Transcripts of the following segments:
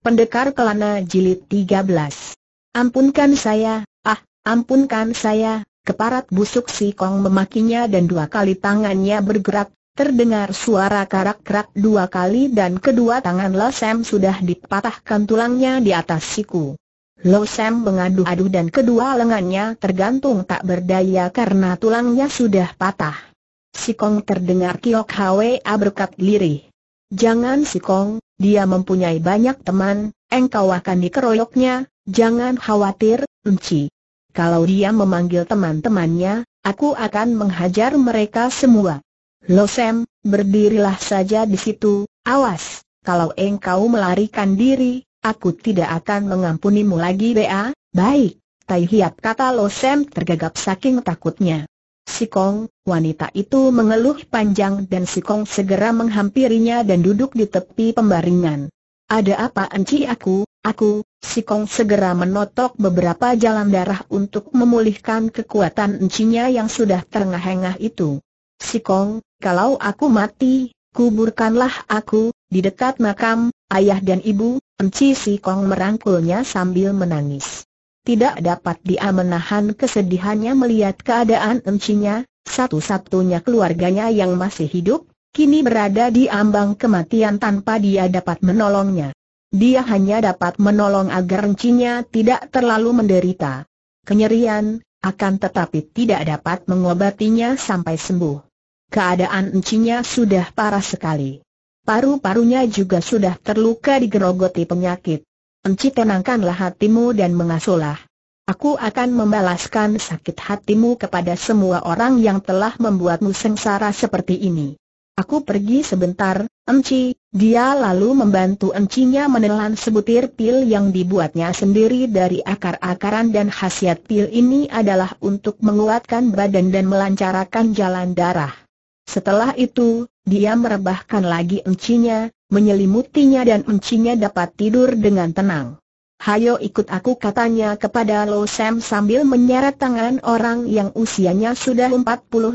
Pendekar Kelana Jilid 13 Ampunkan saya, ah, ampunkan saya, keparat busuk si Kong memakinya dan dua kali tangannya bergerak, terdengar suara karak-karak dua kali dan kedua tangan Lo Sam sudah dipatahkan tulangnya di atas siku. Lo Sam mengadu-adu dan kedua lengannya tergantung tak berdaya karena tulangnya sudah patah. Si Kong terdengar Kiok Hwa berkat lirih. Jangan si Kong, dia mempunyai banyak teman, engkau akan dikeroyoknya, jangan khawatir, Enci. Kalau dia memanggil teman-temannya, aku akan menghajar mereka semua. Losem, berdirilah saja di situ, awas, kalau engkau melarikan diri, aku tidak akan mengampunimu lagi Bea, baik, Tai Hiap kata Losem tergagap saking takutnya. Sikong, wanita itu mengeluh panjang dan Sikong segera menghampirinya dan duduk di tepi pembaringan. Ada apa enci aku, aku, Sikong segera menotok beberapa jalan darah untuk memulihkan kekuatan encinya yang sudah terengah-engah itu. Sikong, kalau aku mati, kuburkanlah aku, di dekat makam, ayah dan ibu, enci Kong merangkulnya sambil menangis tidak dapat dia menahan kesedihannya melihat keadaan encinya, satu-satunya keluarganya yang masih hidup, kini berada di ambang kematian tanpa dia dapat menolongnya. Dia hanya dapat menolong agar encinya tidak terlalu menderita. Kenyerian, akan tetapi tidak dapat mengobatinya sampai sembuh. Keadaan encinya sudah parah sekali. Paru-parunya juga sudah terluka digerogoti penyakit. Enci tenangkanlah hatimu dan mengasuhlah. Aku akan membalaskan sakit hatimu kepada semua orang yang telah membuatmu sengsara seperti ini. Aku pergi sebentar, Enci, dia lalu membantu Encinya menelan sebutir pil yang dibuatnya sendiri dari akar-akaran dan khasiat pil ini adalah untuk menguatkan badan dan melancarkan jalan darah. Setelah itu, dia merebahkan lagi encinya, menyelimutinya dan encinya dapat tidur dengan tenang. Hayo ikut aku katanya kepada Lo Sam sambil menyeret tangan orang yang usianya sudah 40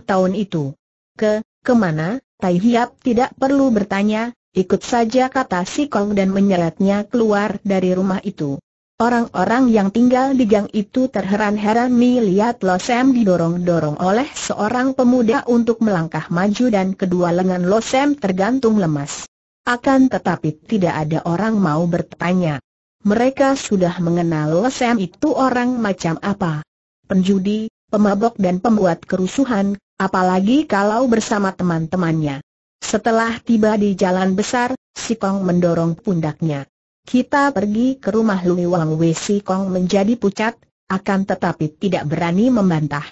tahun itu. Ke, kemana? Tai Hiap tidak perlu bertanya, ikut saja kata si Kong dan menyeretnya keluar dari rumah itu. Orang-orang yang tinggal di gang itu terheran-heran melihat Lo Sam didorong-dorong oleh seorang pemuda untuk melangkah maju dan kedua lengan Lo Sam tergantung lemas. Akan tetapi tidak ada orang mau bertanya. Mereka sudah mengenal Lo Sam itu orang macam apa. Penjudi, pemabok dan pembuat kerusuhan, apalagi kalau bersama teman-temannya. Setelah tiba di jalan besar, Si mendorong pundaknya. Kita pergi ke rumah Lui Wang Wei Si Kong menjadi pucat, akan tetapi tidak berani membantah.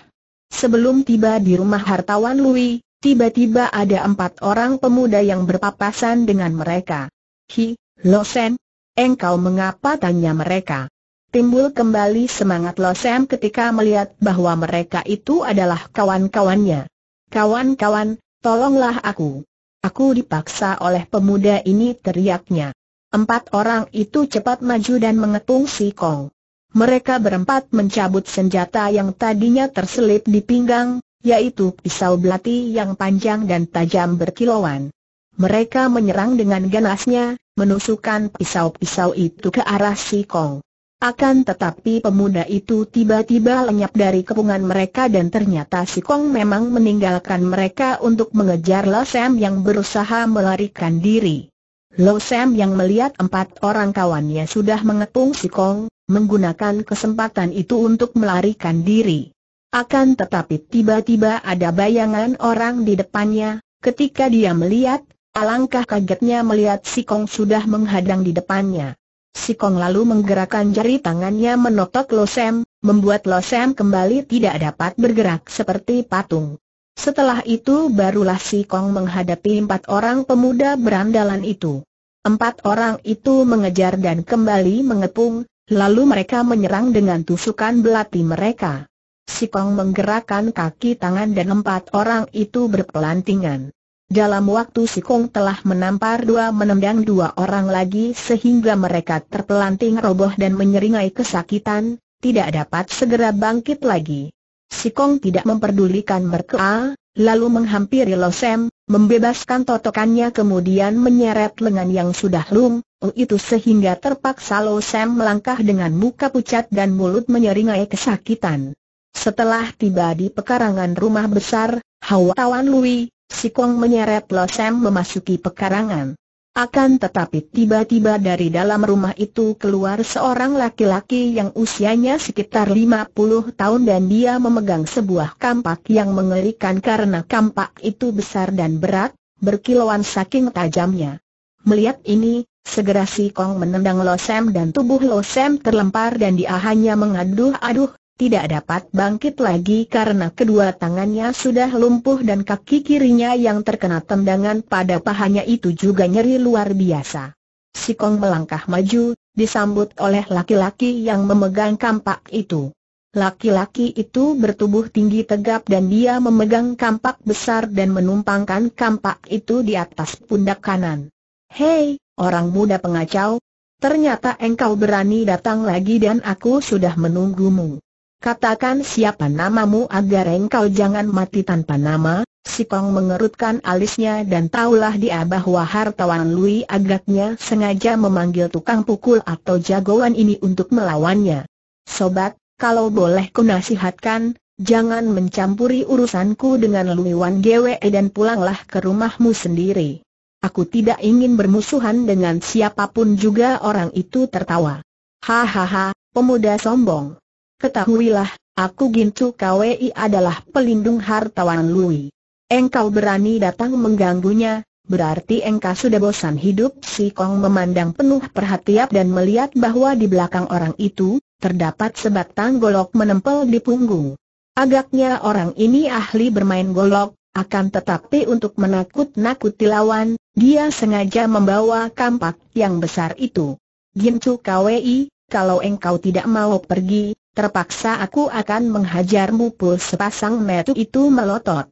Sebelum tiba di rumah hartawan Lui, tiba-tiba ada empat orang pemuda yang berpapasan dengan mereka. Hi, Lo Sen, engkau mengapa tanya mereka? Timbul kembali semangat Lo Sen ketika melihat bahwa mereka itu adalah kawan-kawannya. Kawan-kawan, tolonglah aku. Aku dipaksa oleh pemuda ini teriaknya. Empat orang itu cepat maju dan mengepung si Kong. Mereka berempat mencabut senjata yang tadinya terselip di pinggang, yaitu pisau belati yang panjang dan tajam berkilauan. Mereka menyerang dengan ganasnya, menusukkan pisau-pisau itu ke arah si Kong. Akan tetapi pemuda itu tiba-tiba lenyap dari kepungan mereka dan ternyata si Kong memang meninggalkan mereka untuk mengejar Lasem yang berusaha melarikan diri. Lo Sam yang melihat empat orang kawannya sudah mengepung si Kong, menggunakan kesempatan itu untuk melarikan diri. Akan tetapi tiba-tiba ada bayangan orang di depannya, ketika dia melihat, alangkah kagetnya melihat si Kong sudah menghadang di depannya. Si Kong lalu menggerakkan jari tangannya menotok Lo Sam, membuat Lo Sam kembali tidak dapat bergerak seperti patung. Setelah itu barulah si Kong menghadapi empat orang pemuda berandalan itu. Empat orang itu mengejar dan kembali mengepung, lalu mereka menyerang dengan tusukan belati mereka. Si Kong menggerakkan kaki tangan dan empat orang itu berpelantingan. Dalam waktu si Kong telah menampar dua menendang dua orang lagi sehingga mereka terpelanting roboh dan menyeringai kesakitan, tidak dapat segera bangkit lagi. Sikong tidak memperdulikan mereka, lalu menghampiri Losem, membebaskan totokannya kemudian menyeret lengan yang sudah lum, oh itu sehingga terpaksa Losem melangkah dengan muka pucat dan mulut menyeringai kesakitan. Setelah tiba di pekarangan rumah besar, Hawa Tawan Lui, Sikong menyeret Losem memasuki pekarangan. Akan tetapi tiba-tiba dari dalam rumah itu keluar seorang laki-laki yang usianya sekitar 50 tahun dan dia memegang sebuah kampak yang mengerikan karena kampak itu besar dan berat, berkilauan saking tajamnya. Melihat ini, segera si Kong menendang Losem dan tubuh Losem terlempar dan dia hanya mengaduh-aduh, tidak dapat bangkit lagi karena kedua tangannya sudah lumpuh dan kaki kirinya yang terkena tendangan pada pahanya itu juga nyeri luar biasa. Si Kong melangkah maju, disambut oleh laki-laki yang memegang kampak itu. Laki-laki itu bertubuh tinggi tegap dan dia memegang kampak besar dan menumpangkan kampak itu di atas pundak kanan. Hei, orang muda pengacau, ternyata engkau berani datang lagi dan aku sudah menunggumu. Katakan siapa namamu agar engkau jangan mati tanpa nama, si Kong mengerutkan alisnya dan taulah dia bahwa hartawan Lui agaknya sengaja memanggil tukang pukul atau jagoan ini untuk melawannya. Sobat, kalau boleh ku nasihatkan, jangan mencampuri urusanku dengan Lui Wan Gwe dan pulanglah ke rumahmu sendiri. Aku tidak ingin bermusuhan dengan siapapun juga orang itu tertawa. Hahaha, pemuda sombong ketahuilah, aku Gincu Kwi adalah pelindung hartawan Lui. Engkau berani datang mengganggunya, berarti engkau sudah bosan hidup. Si Kong memandang penuh perhatian dan melihat bahwa di belakang orang itu, terdapat sebatang golok menempel di punggung. Agaknya orang ini ahli bermain golok, akan tetapi untuk menakut-nakuti lawan, dia sengaja membawa kampak yang besar itu. Gincu Kwi, kalau engkau tidak mau pergi, terpaksa aku akan menghajarmu pul sepasang metu itu melotot.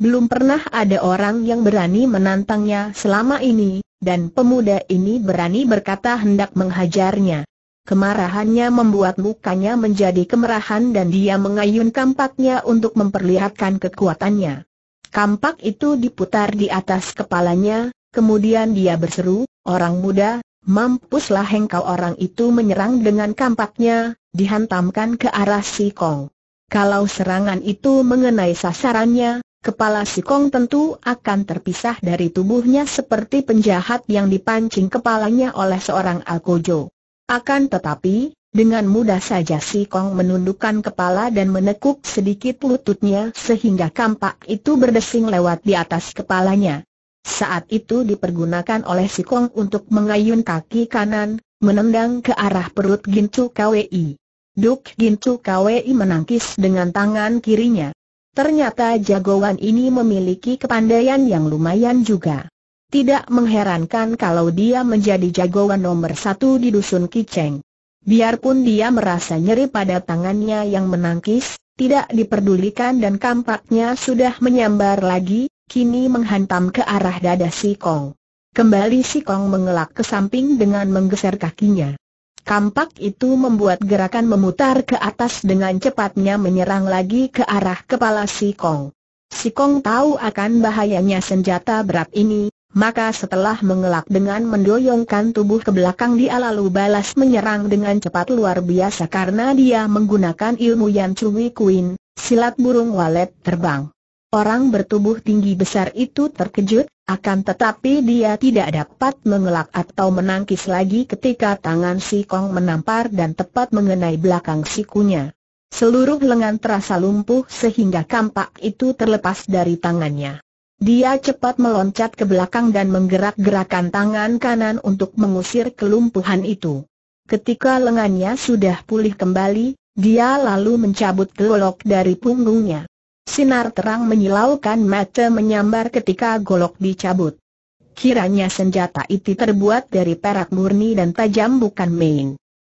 Belum pernah ada orang yang berani menantangnya selama ini, dan pemuda ini berani berkata hendak menghajarnya. Kemarahannya membuat mukanya menjadi kemerahan dan dia mengayun kampaknya untuk memperlihatkan kekuatannya. Kampak itu diputar di atas kepalanya, kemudian dia berseru, orang muda, Mampuslah engkau orang itu menyerang dengan kampaknya, dihantamkan ke arah si Kong. Kalau serangan itu mengenai sasarannya, kepala si Kong tentu akan terpisah dari tubuhnya seperti penjahat yang dipancing kepalanya oleh seorang alkojo. Akan tetapi, dengan mudah saja si Kong menundukkan kepala dan menekuk sedikit lututnya sehingga kampak itu berdesing lewat di atas kepalanya. Saat itu dipergunakan oleh si Kong untuk mengayun kaki kanan, menendang ke arah perut Gintu KWI. Duk Gintu KWI menangkis dengan tangan kirinya. Ternyata jagoan ini memiliki kepandaian yang lumayan juga. Tidak mengherankan kalau dia menjadi jagoan nomor satu di dusun Kiceng. Biarpun dia merasa nyeri pada tangannya yang menangkis, tidak diperdulikan dan kampaknya sudah menyambar lagi, kini menghantam ke arah dada si Kong. Kembali si Kong mengelak ke samping dengan menggeser kakinya. Kampak itu membuat gerakan memutar ke atas dengan cepatnya menyerang lagi ke arah kepala si Kong. Si Kong tahu akan bahayanya senjata berat ini, maka setelah mengelak dengan mendoyongkan tubuh ke belakang dia lalu balas menyerang dengan cepat luar biasa karena dia menggunakan ilmu Yan Cui Kuin, silat burung walet terbang. Orang bertubuh tinggi besar itu terkejut, akan tetapi dia tidak dapat mengelak atau menangkis lagi ketika tangan si Kong menampar dan tepat mengenai belakang sikunya. Seluruh lengan terasa lumpuh sehingga kampak itu terlepas dari tangannya. Dia cepat meloncat ke belakang dan menggerak-gerakan tangan kanan untuk mengusir kelumpuhan itu. Ketika lengannya sudah pulih kembali, dia lalu mencabut gelok dari punggungnya. Sinar terang menyilaukan mata menyambar ketika golok dicabut. Kiranya senjata itu terbuat dari perak murni dan tajam bukan main.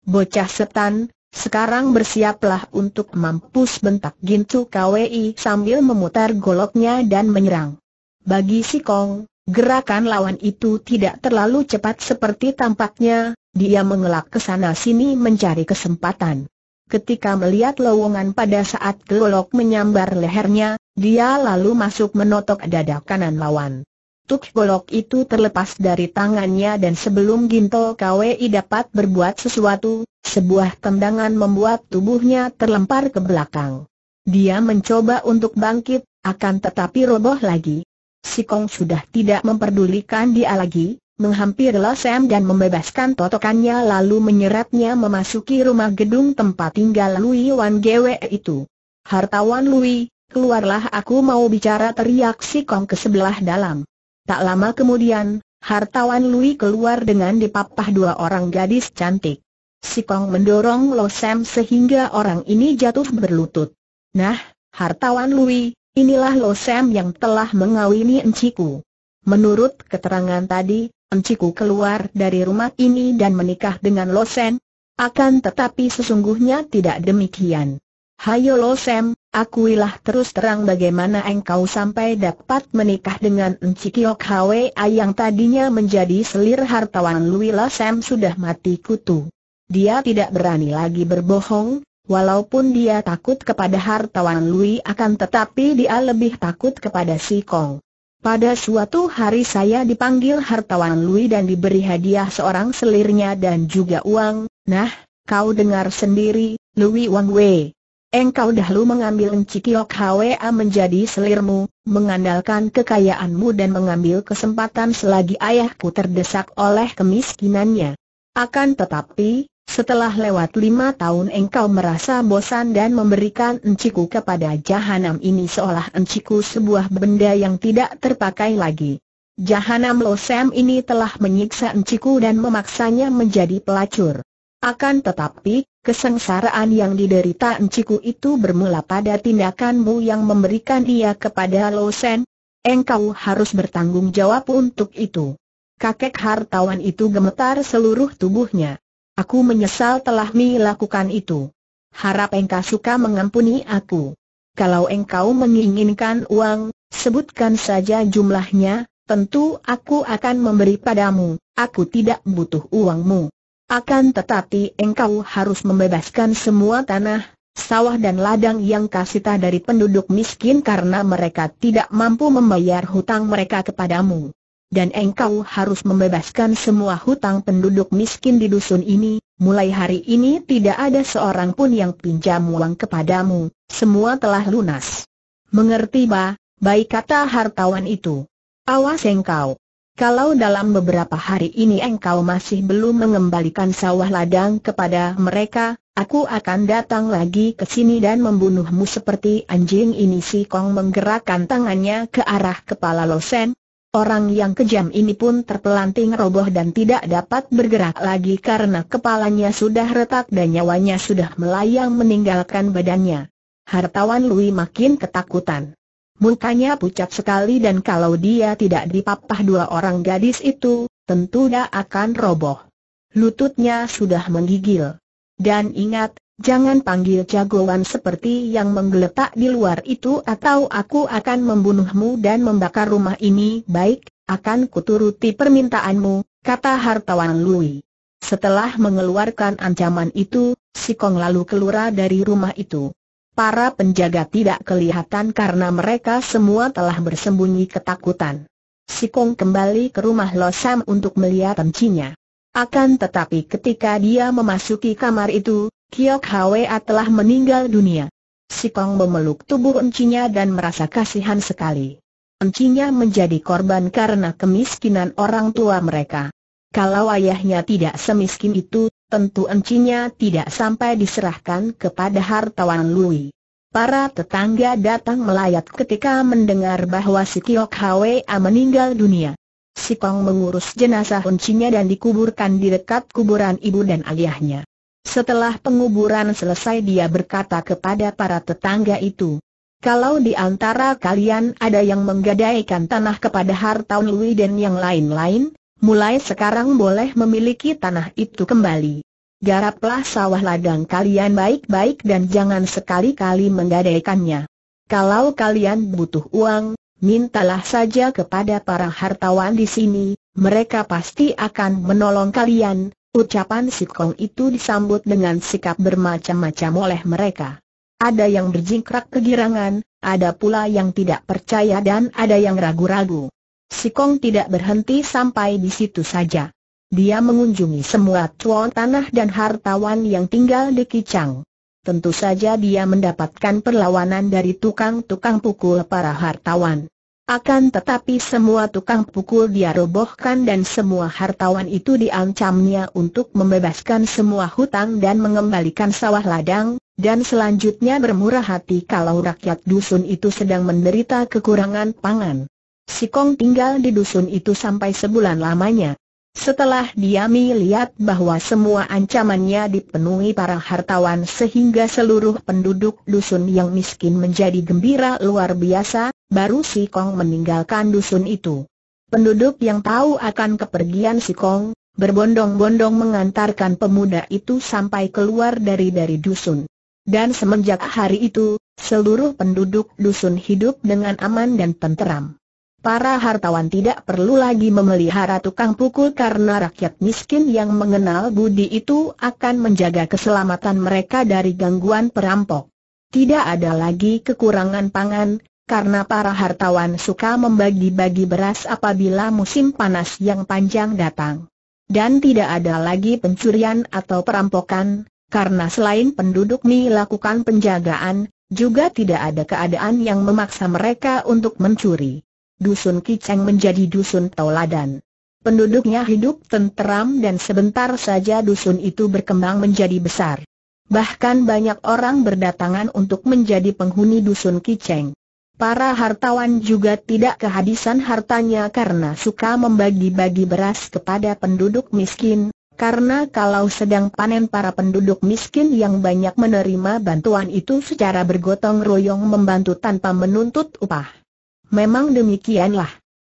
Bocah setan, sekarang bersiaplah untuk mampus bentak Gintu KWI sambil memutar goloknya dan menyerang. Bagi si Kong, gerakan lawan itu tidak terlalu cepat seperti tampaknya, dia mengelak ke sana sini mencari kesempatan. Ketika melihat lowongan pada saat gelolok menyambar lehernya, dia lalu masuk menotok dada kanan lawan. Tuk golok itu terlepas dari tangannya dan sebelum Ginto Kwei dapat berbuat sesuatu, sebuah tendangan membuat tubuhnya terlempar ke belakang. Dia mencoba untuk bangkit, akan tetapi roboh lagi. Si Kong sudah tidak memperdulikan dia lagi, Menghampirlah Sam dan membebaskan totokannya lalu menyeretnya memasuki rumah gedung tempat tinggal Lui Wan Gwe itu. Hartawan Lui, keluarlah aku mau bicara teriak si Kong ke sebelah dalam. Tak lama kemudian, hartawan Lui keluar dengan dipapah dua orang gadis cantik. Si Kong mendorong Lo Sam sehingga orang ini jatuh berlutut. Nah, hartawan Lui, inilah Lo Sam yang telah mengawini enciku. Menurut keterangan tadi, enciku keluar dari rumah ini dan menikah dengan Losen? Akan tetapi sesungguhnya tidak demikian. Hayo Losem, akuilah terus terang bagaimana engkau sampai dapat menikah dengan Encik Yok Hwa yang tadinya menjadi selir hartawan Lui Losem sudah mati kutu. Dia tidak berani lagi berbohong, walaupun dia takut kepada hartawan Lui akan tetapi dia lebih takut kepada si Kong. Pada suatu hari saya dipanggil hartawan Lui dan diberi hadiah seorang selirnya dan juga uang. Nah, kau dengar sendiri, Lui Wang Wei. Engkau dahulu mengambil Cikiok Hwa menjadi selirmu, mengandalkan kekayaanmu dan mengambil kesempatan selagi ayahku terdesak oleh kemiskinannya. Akan tetapi, setelah lewat lima tahun engkau merasa bosan dan memberikan enciku kepada jahanam ini seolah enciku sebuah benda yang tidak terpakai lagi. Jahanam Losem ini telah menyiksa enciku dan memaksanya menjadi pelacur. Akan tetapi, kesengsaraan yang diderita enciku itu bermula pada tindakanmu yang memberikan dia kepada losem. Engkau harus bertanggung jawab untuk itu. Kakek hartawan itu gemetar seluruh tubuhnya. Aku menyesal telah melakukan itu. Harap engkau suka mengampuni aku. Kalau engkau menginginkan uang, sebutkan saja jumlahnya, tentu aku akan memberi padamu, aku tidak butuh uangmu. Akan tetapi engkau harus membebaskan semua tanah, sawah dan ladang yang kasita dari penduduk miskin karena mereka tidak mampu membayar hutang mereka kepadamu dan engkau harus membebaskan semua hutang penduduk miskin di dusun ini, mulai hari ini tidak ada seorang pun yang pinjam uang kepadamu, semua telah lunas. Mengerti ba, baik kata hartawan itu. Awas engkau. Kalau dalam beberapa hari ini engkau masih belum mengembalikan sawah ladang kepada mereka, aku akan datang lagi ke sini dan membunuhmu seperti anjing ini si Kong menggerakkan tangannya ke arah kepala Losen, Orang yang kejam ini pun terpelanting roboh dan tidak dapat bergerak lagi karena kepalanya sudah retak dan nyawanya sudah melayang meninggalkan badannya. Hartawan Louis makin ketakutan. Mukanya pucat sekali dan kalau dia tidak dipapah dua orang gadis itu, tentu dia akan roboh. Lututnya sudah menggigil. Dan ingat, Jangan panggil jagoan seperti yang menggeletak di luar itu atau aku akan membunuhmu dan membakar rumah ini Baik, akan kuturuti permintaanmu, kata hartawan Lui Setelah mengeluarkan ancaman itu, si Kong lalu keluar dari rumah itu Para penjaga tidak kelihatan karena mereka semua telah bersembunyi ketakutan Si Kong kembali ke rumah Losam untuk melihat encinya akan tetapi ketika dia memasuki kamar itu, Kiok Hwa telah meninggal dunia. Si Kong memeluk tubuh encinya dan merasa kasihan sekali. Encinya menjadi korban karena kemiskinan orang tua mereka. Kalau ayahnya tidak semiskin itu, tentu encinya tidak sampai diserahkan kepada hartawan Lui. Para tetangga datang melayat ketika mendengar bahwa si Kiok Hwa meninggal dunia. Si Kong mengurus jenazah encinya dan dikuburkan di dekat kuburan ibu dan ayahnya. Setelah penguburan selesai dia berkata kepada para tetangga itu, kalau di antara kalian ada yang menggadaikan tanah kepada hartaun Lui dan yang lain-lain, mulai sekarang boleh memiliki tanah itu kembali. Garaplah sawah ladang kalian baik-baik dan jangan sekali-kali menggadaikannya. Kalau kalian butuh uang, mintalah saja kepada para hartawan di sini, mereka pasti akan menolong kalian, Ucapan Sikong itu disambut dengan sikap bermacam-macam oleh mereka. Ada yang berjingkrak kegirangan, ada pula yang tidak percaya dan ada yang ragu-ragu. Sikong tidak berhenti sampai di situ saja. Dia mengunjungi semua cuan tanah dan hartawan yang tinggal di Kicang. Tentu saja dia mendapatkan perlawanan dari tukang-tukang pukul para hartawan. Akan tetapi semua tukang pukul dia robohkan dan semua hartawan itu diancamnya untuk membebaskan semua hutang dan mengembalikan sawah ladang, dan selanjutnya bermurah hati kalau rakyat dusun itu sedang menderita kekurangan pangan. Sikong tinggal di dusun itu sampai sebulan lamanya. Setelah Diami lihat bahwa semua ancamannya dipenuhi para hartawan sehingga seluruh penduduk dusun yang miskin menjadi gembira luar biasa, baru Si Kong meninggalkan dusun itu. Penduduk yang tahu akan kepergian Si Kong, berbondong-bondong mengantarkan pemuda itu sampai keluar dari dari dusun. Dan semenjak hari itu, seluruh penduduk dusun hidup dengan aman dan tenteram. Para hartawan tidak perlu lagi memelihara tukang pukul karena rakyat miskin yang mengenal budi itu akan menjaga keselamatan mereka dari gangguan perampok. Tidak ada lagi kekurangan pangan, karena para hartawan suka membagi-bagi beras apabila musim panas yang panjang datang. Dan tidak ada lagi pencurian atau perampokan, karena selain penduduk melakukan penjagaan, juga tidak ada keadaan yang memaksa mereka untuk mencuri dusun Kiceng menjadi dusun Tauladan. Penduduknya hidup tenteram dan sebentar saja dusun itu berkembang menjadi besar. Bahkan banyak orang berdatangan untuk menjadi penghuni dusun Kiceng. Para hartawan juga tidak kehabisan hartanya karena suka membagi-bagi beras kepada penduduk miskin, karena kalau sedang panen para penduduk miskin yang banyak menerima bantuan itu secara bergotong royong membantu tanpa menuntut upah. Memang demikianlah.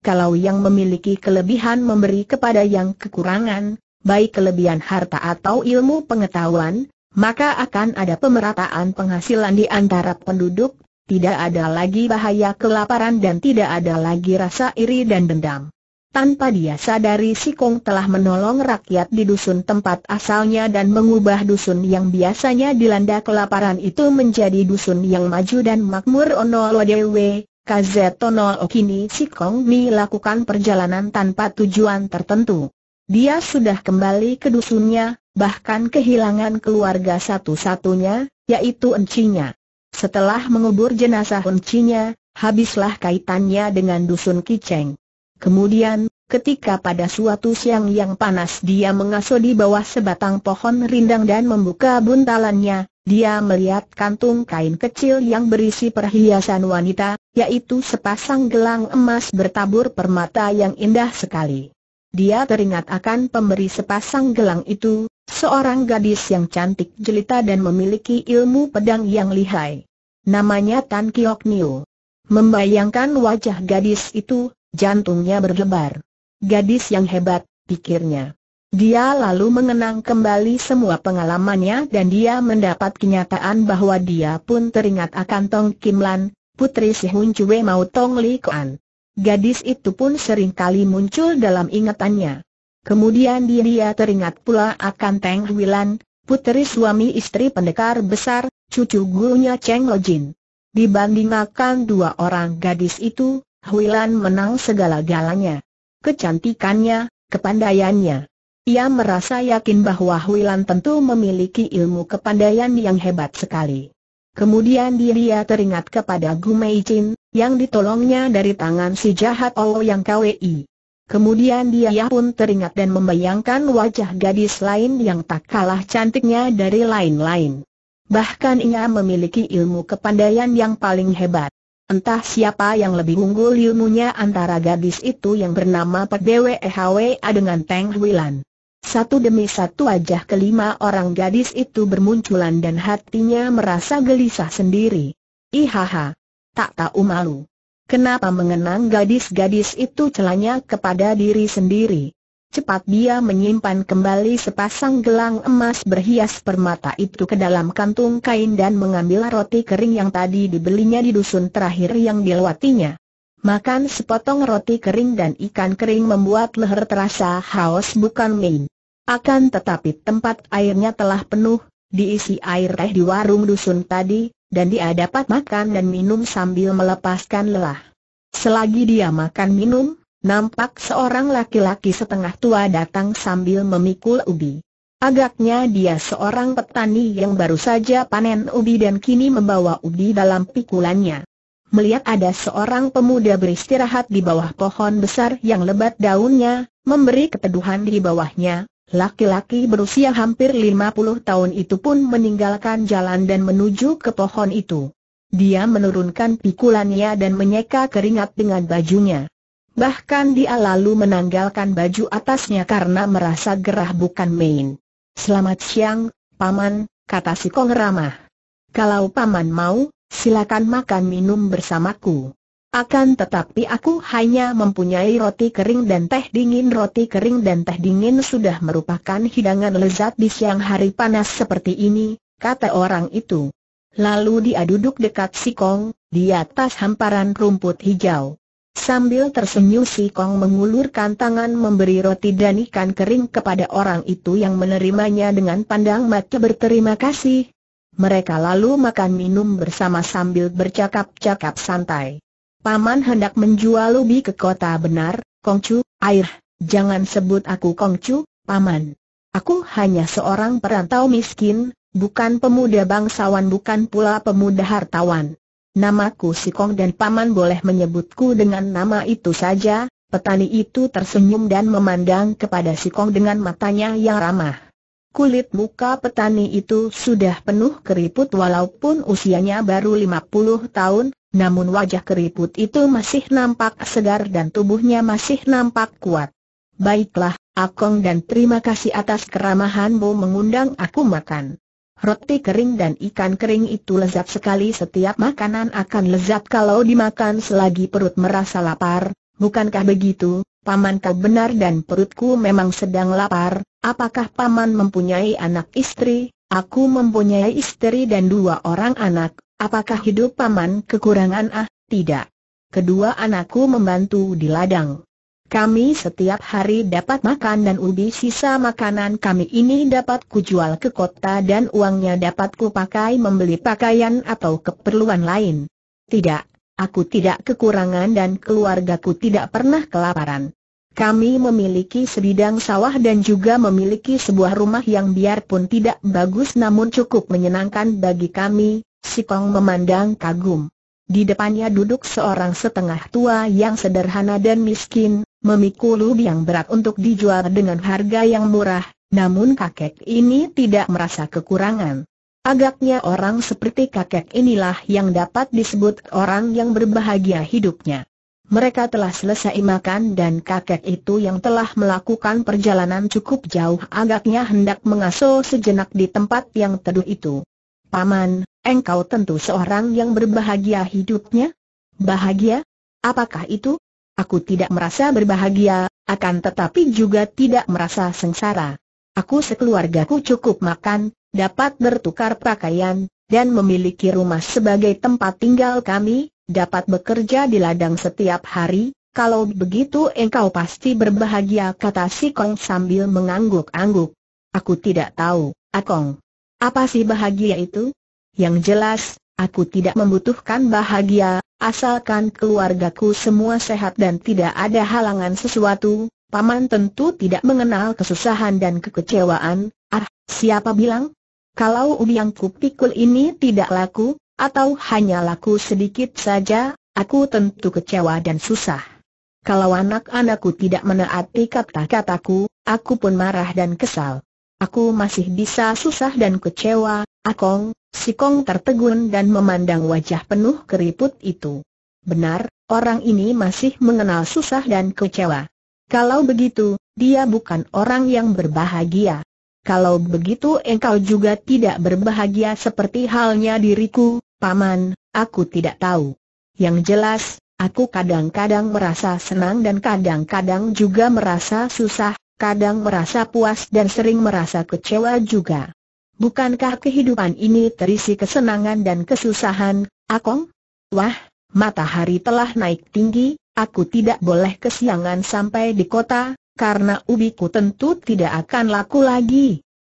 Kalau yang memiliki kelebihan memberi kepada yang kekurangan, baik kelebihan harta atau ilmu pengetahuan, maka akan ada pemerataan penghasilan di antara penduduk, tidak ada lagi bahaya kelaparan dan tidak ada lagi rasa iri dan dendam. Tanpa dia sadari si Kong telah menolong rakyat di dusun tempat asalnya dan mengubah dusun yang biasanya dilanda kelaparan itu menjadi dusun yang maju dan makmur Ono Lodewe, Kazetono Okini Sikong Mi lakukan perjalanan tanpa tujuan tertentu. Dia sudah kembali ke dusunnya, bahkan kehilangan keluarga satu-satunya, yaitu encinya. Setelah mengubur jenazah encinya, habislah kaitannya dengan dusun Kiceng. Kemudian, Ketika pada suatu siang yang panas dia mengasuh di bawah sebatang pohon rindang dan membuka buntalannya, dia melihat kantung kain kecil yang berisi perhiasan wanita, yaitu sepasang gelang emas bertabur permata yang indah sekali. Dia teringat akan pemberi sepasang gelang itu, seorang gadis yang cantik jelita dan memiliki ilmu pedang yang lihai. Namanya Tan Kiok Niu. Membayangkan wajah gadis itu, jantungnya berdebar. Gadis yang hebat, pikirnya. Dia lalu mengenang kembali semua pengalamannya dan dia mendapat kenyataan bahwa dia pun teringat akan Tong Kim Lan, putri si Hun Chue mau Tong Li Kuan. Gadis itu pun seringkali muncul dalam ingatannya. Kemudian dia teringat pula akan Teng Lan, putri suami istri pendekar besar, cucu gurunya Cheng Lo Jin. Dibandingkan dua orang gadis itu, Huilan menang segala-galanya. Kecantikannya, kepandaiannya ia merasa yakin bahwa Huilan tentu memiliki ilmu kepandaian yang hebat sekali. Kemudian dia teringat kepada Mei Chin, yang ditolongnya dari tangan si jahat Ou Yang Kwi. Kemudian dia pun teringat dan membayangkan wajah gadis lain yang tak kalah cantiknya dari lain-lain. Bahkan ia memiliki ilmu kepandaian yang paling hebat. Entah siapa yang lebih unggul ilmunya antara gadis itu yang bernama Pek Dwe Hwa dengan Teng Huilan. Satu demi satu wajah kelima orang gadis itu bermunculan dan hatinya merasa gelisah sendiri. Ihaha. Tak tahu malu. Kenapa mengenang gadis-gadis itu celanya kepada diri sendiri? Cepat dia menyimpan kembali sepasang gelang emas berhias permata itu ke dalam kantung kain dan mengambil roti kering yang tadi dibelinya di dusun terakhir yang dilewatinya. Makan sepotong roti kering dan ikan kering membuat leher terasa haus bukan main. Akan tetapi tempat airnya telah penuh, diisi air teh di warung dusun tadi, dan dia dapat makan dan minum sambil melepaskan lelah. Selagi dia makan minum, nampak seorang laki-laki setengah tua datang sambil memikul ubi. Agaknya dia seorang petani yang baru saja panen ubi dan kini membawa ubi dalam pikulannya. Melihat ada seorang pemuda beristirahat di bawah pohon besar yang lebat daunnya, memberi keteduhan di bawahnya, Laki-laki berusia hampir lima puluh tahun itu pun meninggalkan jalan dan menuju ke pohon itu. Dia menurunkan pikulannya dan menyeka keringat dengan bajunya. Bahkan dia lalu menanggalkan baju atasnya karena merasa gerah bukan main. Selamat siang, Paman, kata si Kong ramah. Kalau Paman mau, silakan makan minum bersamaku. Akan tetapi aku hanya mempunyai roti kering dan teh dingin Roti kering dan teh dingin sudah merupakan hidangan lezat di siang hari panas seperti ini, kata orang itu Lalu dia duduk dekat Kong, di atas hamparan rumput hijau Sambil tersenyum Kong mengulurkan tangan memberi roti dan ikan kering kepada orang itu yang menerimanya dengan pandang mata berterima kasih mereka lalu makan minum bersama sambil bercakap-cakap santai. Paman hendak menjual ubi ke kota benar, Kongcu, air, jangan sebut aku Kongcu, Paman. Aku hanya seorang perantau miskin, bukan pemuda bangsawan bukan pula pemuda hartawan. Namaku si Kong dan Paman boleh menyebutku dengan nama itu saja, petani itu tersenyum dan memandang kepada si Kong dengan matanya yang ramah. Kulit muka petani itu sudah penuh keriput walaupun usianya baru 50 tahun, namun wajah keriput itu masih nampak segar dan tubuhnya masih nampak kuat. Baiklah, Akong dan terima kasih atas keramahanmu mengundang aku makan. Roti kering dan ikan kering itu lezat sekali setiap makanan akan lezat kalau dimakan selagi perut merasa lapar, bukankah begitu, Paman kau benar dan perutku memang sedang lapar, apakah Paman mempunyai anak istri? Aku mempunyai istri dan dua orang anak, Apakah hidup paman kekurangan ah? Tidak. Kedua anakku membantu di ladang. Kami setiap hari dapat makan dan ubi sisa makanan kami ini dapat kujual ke kota dan uangnya dapat kupakai membeli pakaian atau keperluan lain. Tidak, aku tidak kekurangan dan keluargaku tidak pernah kelaparan. Kami memiliki sebidang sawah dan juga memiliki sebuah rumah yang biarpun tidak bagus namun cukup menyenangkan bagi kami, Si Pong memandang kagum. Di depannya duduk seorang setengah tua yang sederhana dan miskin, memikul lubi yang berat untuk dijual dengan harga yang murah, namun kakek ini tidak merasa kekurangan. Agaknya orang seperti kakek inilah yang dapat disebut orang yang berbahagia hidupnya. Mereka telah selesai makan dan kakek itu yang telah melakukan perjalanan cukup jauh agaknya hendak mengasuh sejenak di tempat yang teduh itu. Paman, engkau tentu seorang yang berbahagia hidupnya? Bahagia? Apakah itu? Aku tidak merasa berbahagia, akan tetapi juga tidak merasa sengsara. Aku sekeluargaku cukup makan, dapat bertukar pakaian, dan memiliki rumah sebagai tempat tinggal kami, dapat bekerja di ladang setiap hari, kalau begitu engkau pasti berbahagia kata si Kong sambil mengangguk-angguk. Aku tidak tahu, Akong. Ah Apa sih bahagia itu? Yang jelas, aku tidak membutuhkan bahagia, asalkan keluargaku semua sehat dan tidak ada halangan sesuatu, paman tentu tidak mengenal kesusahan dan kekecewaan, ah, siapa bilang? Kalau ubi yang kupikul ini tidak laku, atau hanya laku sedikit saja, aku tentu kecewa dan susah. Kalau anak-anakku tidak menaati kata-kataku, aku pun marah dan kesal. Aku masih bisa susah dan kecewa, Akong, Si Kong tertegun dan memandang wajah penuh keriput itu. Benar, orang ini masih mengenal susah dan kecewa. Kalau begitu, dia bukan orang yang berbahagia. Kalau begitu engkau juga tidak berbahagia seperti halnya diriku, Paman, aku tidak tahu. Yang jelas, aku kadang-kadang merasa senang dan kadang-kadang juga merasa susah, kadang merasa puas dan sering merasa kecewa juga. Bukankah kehidupan ini terisi kesenangan dan kesusahan, Akong? Wah, matahari telah naik tinggi, aku tidak boleh kesiangan sampai di kota, karena ubiku tentu tidak akan laku lagi.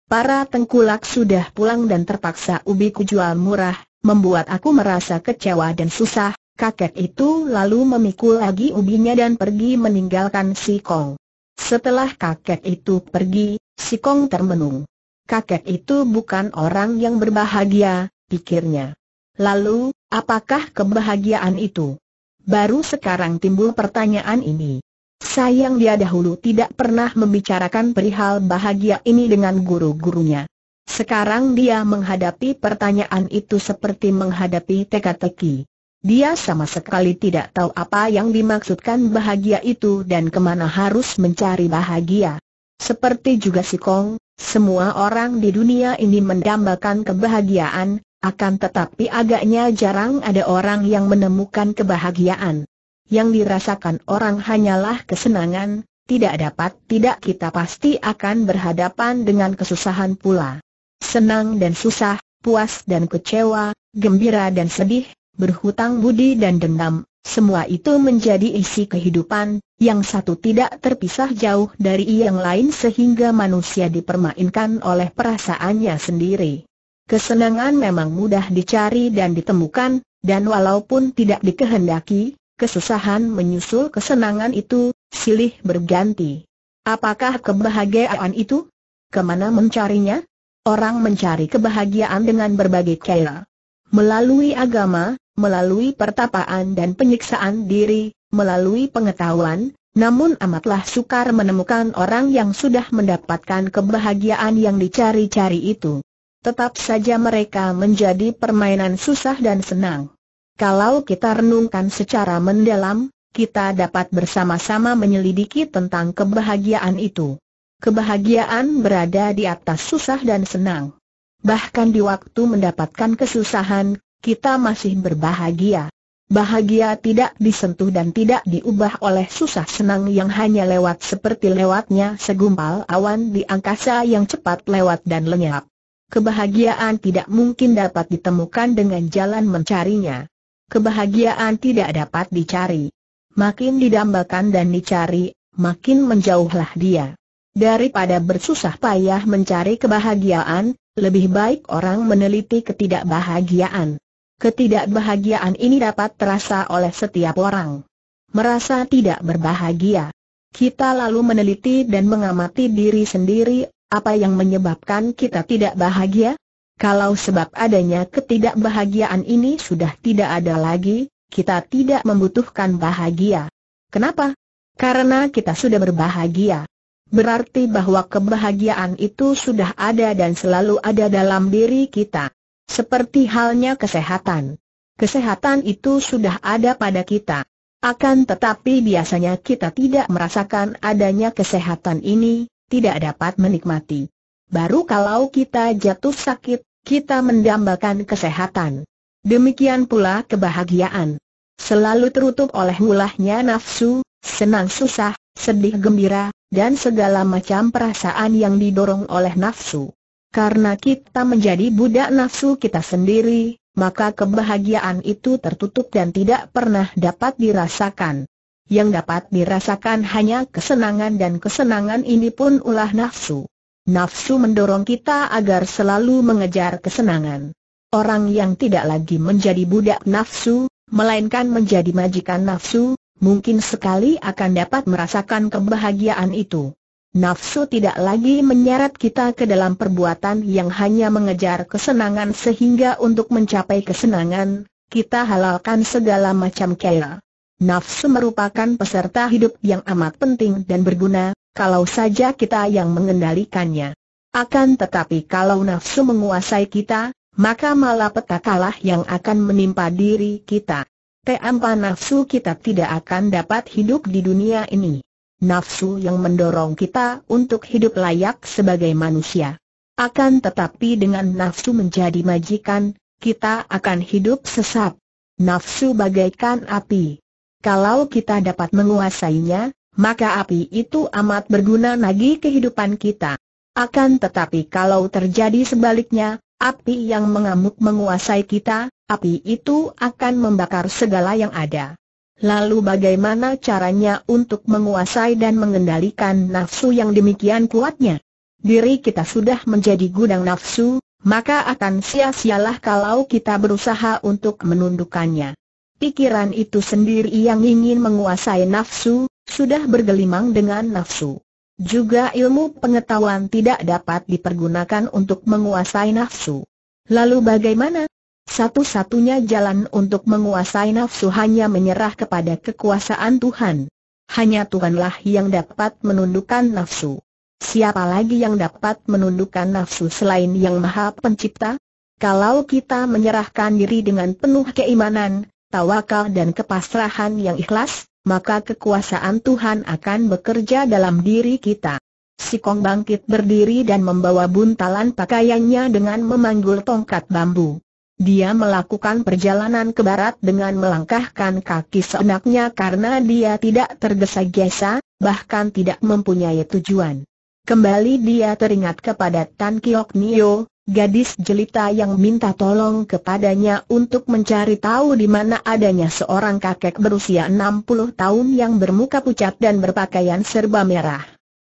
Para tengkulak sudah pulang dan terpaksa ubiku jual murah, membuat aku merasa kecewa dan susah, kakek itu lalu memikul lagi ubinya dan pergi meninggalkan si Kong. Setelah kakek itu pergi, si Kong termenung kakek itu bukan orang yang berbahagia, pikirnya. Lalu, apakah kebahagiaan itu? Baru sekarang timbul pertanyaan ini. Sayang dia dahulu tidak pernah membicarakan perihal bahagia ini dengan guru-gurunya. Sekarang dia menghadapi pertanyaan itu seperti menghadapi teka-teki. Dia sama sekali tidak tahu apa yang dimaksudkan bahagia itu dan kemana harus mencari bahagia. Seperti juga si Kong, semua orang di dunia ini mendambakan kebahagiaan, akan tetapi agaknya jarang ada orang yang menemukan kebahagiaan. Yang dirasakan orang hanyalah kesenangan, tidak dapat tidak kita pasti akan berhadapan dengan kesusahan pula. Senang dan susah, puas dan kecewa, gembira dan sedih, berhutang budi dan dendam, semua itu menjadi isi kehidupan, yang satu tidak terpisah jauh dari yang lain sehingga manusia dipermainkan oleh perasaannya sendiri. Kesenangan memang mudah dicari dan ditemukan, dan walaupun tidak dikehendaki, kesusahan menyusul kesenangan itu, silih berganti. Apakah kebahagiaan itu? Kemana mencarinya? Orang mencari kebahagiaan dengan berbagai cara. Melalui agama, melalui pertapaan dan penyiksaan diri, melalui pengetahuan, namun amatlah sukar menemukan orang yang sudah mendapatkan kebahagiaan yang dicari-cari itu. Tetap saja mereka menjadi permainan susah dan senang. Kalau kita renungkan secara mendalam, kita dapat bersama-sama menyelidiki tentang kebahagiaan itu. Kebahagiaan berada di atas susah dan senang. Bahkan di waktu mendapatkan kesusahan, kita masih berbahagia. Bahagia tidak disentuh dan tidak diubah oleh susah senang yang hanya lewat seperti lewatnya segumpal awan di angkasa yang cepat lewat dan lenyap. Kebahagiaan tidak mungkin dapat ditemukan dengan jalan mencarinya. Kebahagiaan tidak dapat dicari. Makin didambakan dan dicari, makin menjauhlah dia. Daripada bersusah payah mencari kebahagiaan, lebih baik orang meneliti ketidakbahagiaan. Ketidakbahagiaan ini dapat terasa oleh setiap orang. Merasa tidak berbahagia. Kita lalu meneliti dan mengamati diri sendiri, apa yang menyebabkan kita tidak bahagia? Kalau sebab adanya ketidakbahagiaan ini sudah tidak ada lagi, kita tidak membutuhkan bahagia. Kenapa? Karena kita sudah berbahagia. Berarti bahwa kebahagiaan itu sudah ada dan selalu ada dalam diri kita. Seperti halnya kesehatan. Kesehatan itu sudah ada pada kita. Akan tetapi biasanya kita tidak merasakan adanya kesehatan ini, tidak dapat menikmati. Baru kalau kita jatuh sakit, kita mendambakan kesehatan. Demikian pula kebahagiaan. Selalu terutup oleh ngulahnya nafsu, senang susah, sedih gembira, dan segala macam perasaan yang didorong oleh nafsu. Karena kita menjadi budak nafsu kita sendiri, maka kebahagiaan itu tertutup dan tidak pernah dapat dirasakan. Yang dapat dirasakan hanya kesenangan dan kesenangan ini pun ulah nafsu. Nafsu mendorong kita agar selalu mengejar kesenangan. Orang yang tidak lagi menjadi budak nafsu, melainkan menjadi majikan nafsu, mungkin sekali akan dapat merasakan kebahagiaan itu. Nafsu tidak lagi menyeret kita ke dalam perbuatan yang hanya mengejar kesenangan sehingga untuk mencapai kesenangan, kita halalkan segala macam kaya. Nafsu merupakan peserta hidup yang amat penting dan berguna, kalau saja kita yang mengendalikannya. Akan tetapi kalau nafsu menguasai kita, maka malah petakalah yang akan menimpa diri kita. Tanpa nafsu kita tidak akan dapat hidup di dunia ini nafsu yang mendorong kita untuk hidup layak sebagai manusia. Akan tetapi dengan nafsu menjadi majikan, kita akan hidup sesat. Nafsu bagaikan api. Kalau kita dapat menguasainya, maka api itu amat berguna bagi kehidupan kita. Akan tetapi kalau terjadi sebaliknya, api yang mengamuk menguasai kita, api itu akan membakar segala yang ada. Lalu bagaimana caranya untuk menguasai dan mengendalikan nafsu yang demikian kuatnya? Diri kita sudah menjadi gudang nafsu, maka akan sia-sialah kalau kita berusaha untuk menundukkannya. Pikiran itu sendiri yang ingin menguasai nafsu, sudah bergelimang dengan nafsu. Juga ilmu pengetahuan tidak dapat dipergunakan untuk menguasai nafsu. Lalu bagaimana? Satu-satunya jalan untuk menguasai nafsu hanya menyerah kepada kekuasaan Tuhan. Hanya Tuhanlah yang dapat menundukkan nafsu. Siapa lagi yang dapat menundukkan nafsu selain Yang Maha Pencipta? Kalau kita menyerahkan diri dengan penuh keimanan, tawakal dan kepasrahan yang ikhlas, maka kekuasaan Tuhan akan bekerja dalam diri kita. Si Kong bangkit berdiri dan membawa buntalan pakaiannya dengan memanggul tongkat bambu. Dia melakukan perjalanan ke barat dengan melangkahkan kaki seenaknya karena dia tidak tergesa-gesa, bahkan tidak mempunyai tujuan. Kembali dia teringat kepada Tan Kiok Nio, gadis jelita yang minta tolong kepadanya untuk mencari tahu di mana adanya seorang kakek berusia 60 tahun yang bermuka pucat dan berpakaian serba merah.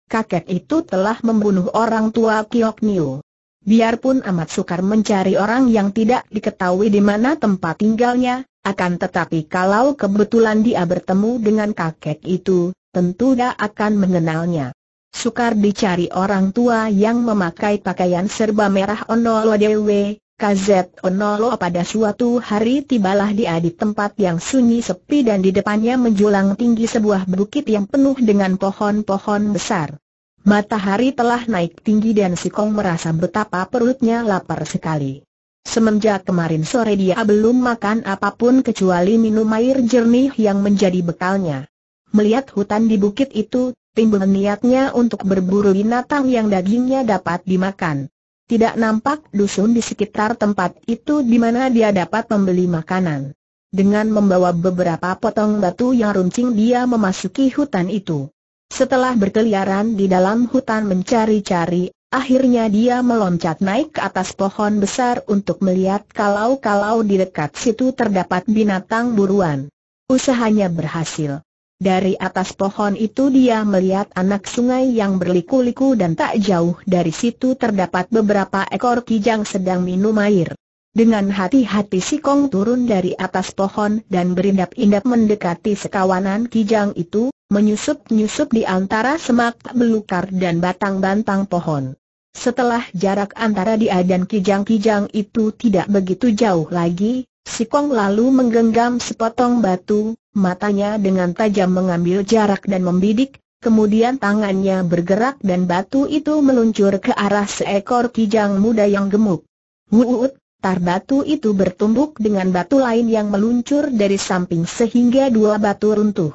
Kakek itu telah membunuh orang tua Kiok Nio. Biarpun amat sukar mencari orang yang tidak diketahui di mana tempat tinggalnya, akan tetapi kalau kebetulan dia bertemu dengan kakek itu, tentu dia akan mengenalnya. Sukar dicari orang tua yang memakai pakaian serba merah Onolo Dewe, KZ Onolo pada suatu hari tibalah dia di tempat yang sunyi sepi dan di depannya menjulang tinggi sebuah bukit yang penuh dengan pohon-pohon besar. Matahari telah naik tinggi dan si Kong merasa betapa perutnya lapar sekali. Semenjak kemarin sore dia belum makan apapun kecuali minum air jernih yang menjadi bekalnya. Melihat hutan di bukit itu, timbul niatnya untuk berburu binatang yang dagingnya dapat dimakan. Tidak nampak dusun di sekitar tempat itu di mana dia dapat membeli makanan. Dengan membawa beberapa potong batu yang runcing dia memasuki hutan itu. Setelah berkeliaran di dalam hutan mencari-cari, akhirnya dia meloncat naik ke atas pohon besar untuk melihat kalau-kalau di dekat situ terdapat binatang buruan. Usahanya berhasil. Dari atas pohon itu dia melihat anak sungai yang berliku-liku dan tak jauh dari situ terdapat beberapa ekor kijang sedang minum air. Dengan hati-hati si Kong turun dari atas pohon dan berindap-indap mendekati sekawanan kijang itu, menyusup-nyusup di antara semak belukar dan batang batang pohon. Setelah jarak antara dia dan kijang-kijang itu tidak begitu jauh lagi, si Kong lalu menggenggam sepotong batu, matanya dengan tajam mengambil jarak dan membidik, Kemudian tangannya bergerak dan batu itu meluncur ke arah seekor kijang muda yang gemuk. Wuut, Sekitar batu itu bertumbuk dengan batu lain yang meluncur dari samping sehingga dua batu runtuh.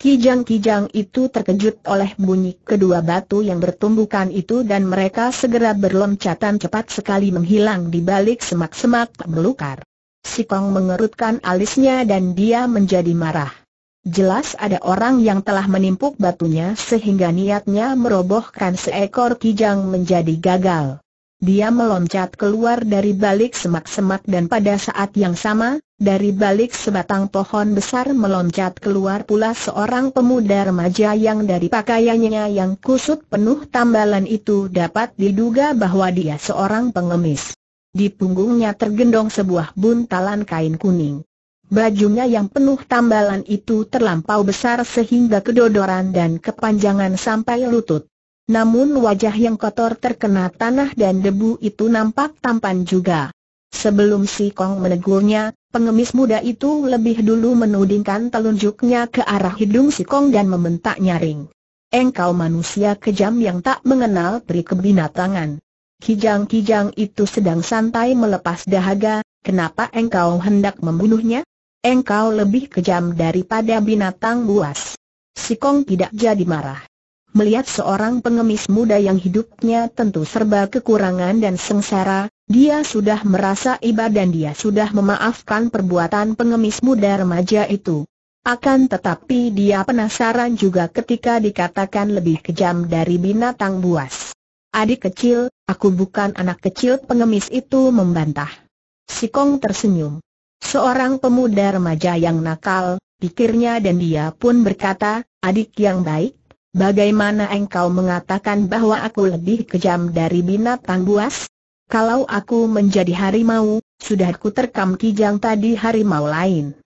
Kijang-kijang itu terkejut oleh bunyi kedua batu yang bertumbukan itu dan mereka segera berloncatan cepat sekali menghilang di balik semak-semak melukar. Sikong mengerutkan alisnya dan dia menjadi marah. Jelas ada orang yang telah menimpuk batunya sehingga niatnya merobohkan seekor kijang menjadi gagal. Dia meloncat keluar dari balik semak-semak dan pada saat yang sama, dari balik sebatang pohon besar meloncat keluar pula seorang pemuda remaja yang dari pakaiannya yang kusut penuh tambalan itu dapat diduga bahwa dia seorang pengemis. Di punggungnya tergendong sebuah buntalan kain kuning. Bajunya yang penuh tambalan itu terlampau besar sehingga kedodoran dan kepanjangan sampai lutut namun wajah yang kotor terkena tanah dan debu itu nampak tampan juga. Sebelum si Kong menegurnya, pengemis muda itu lebih dulu menudingkan telunjuknya ke arah hidung si Kong dan membentak nyaring. Engkau manusia kejam yang tak mengenal peri kebinatangan. Kijang-kijang itu sedang santai melepas dahaga, kenapa engkau hendak membunuhnya? Engkau lebih kejam daripada binatang buas. Si Kong tidak jadi marah melihat seorang pengemis muda yang hidupnya tentu serba kekurangan dan sengsara, dia sudah merasa iba dan dia sudah memaafkan perbuatan pengemis muda remaja itu. Akan tetapi dia penasaran juga ketika dikatakan lebih kejam dari binatang buas. Adik kecil, aku bukan anak kecil pengemis itu membantah. Sikong tersenyum. Seorang pemuda remaja yang nakal, pikirnya dan dia pun berkata, adik yang baik, Bagaimana engkau mengatakan bahwa aku lebih kejam dari binatang buas? Kalau aku menjadi harimau, sudah ku terkam kijang tadi harimau lain.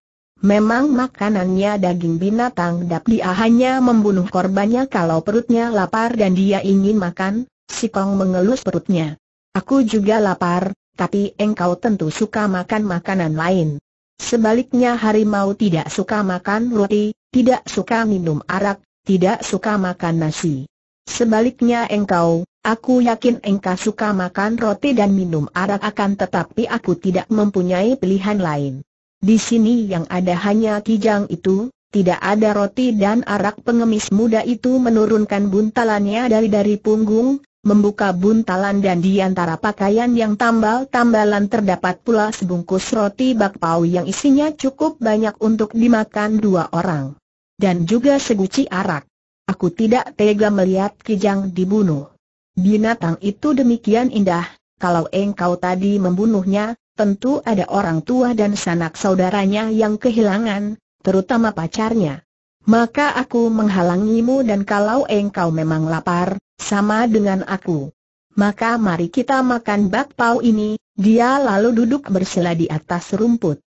Memang makanannya daging binatang dap dia hanya membunuh korbannya kalau perutnya lapar dan dia ingin makan, si Kong mengelus perutnya. Aku juga lapar, tapi engkau tentu suka makan makanan lain. Sebaliknya harimau tidak suka makan roti, tidak suka minum arak, tidak suka makan nasi. Sebaliknya engkau, aku yakin engkau suka makan roti dan minum arak akan tetapi aku tidak mempunyai pilihan lain. Di sini yang ada hanya kijang itu, tidak ada roti dan arak pengemis muda itu menurunkan buntalannya dari dari punggung, membuka buntalan dan di antara pakaian yang tambal-tambalan terdapat pula sebungkus roti bakpao yang isinya cukup banyak untuk dimakan dua orang dan juga seguci arak. Aku tidak tega melihat Kijang dibunuh. Binatang itu demikian indah, kalau engkau tadi membunuhnya, tentu ada orang tua dan sanak saudaranya yang kehilangan, terutama pacarnya. Maka aku menghalangimu dan kalau engkau memang lapar, sama dengan aku. Maka mari kita makan bakpao ini, dia lalu duduk bersila di atas rumput.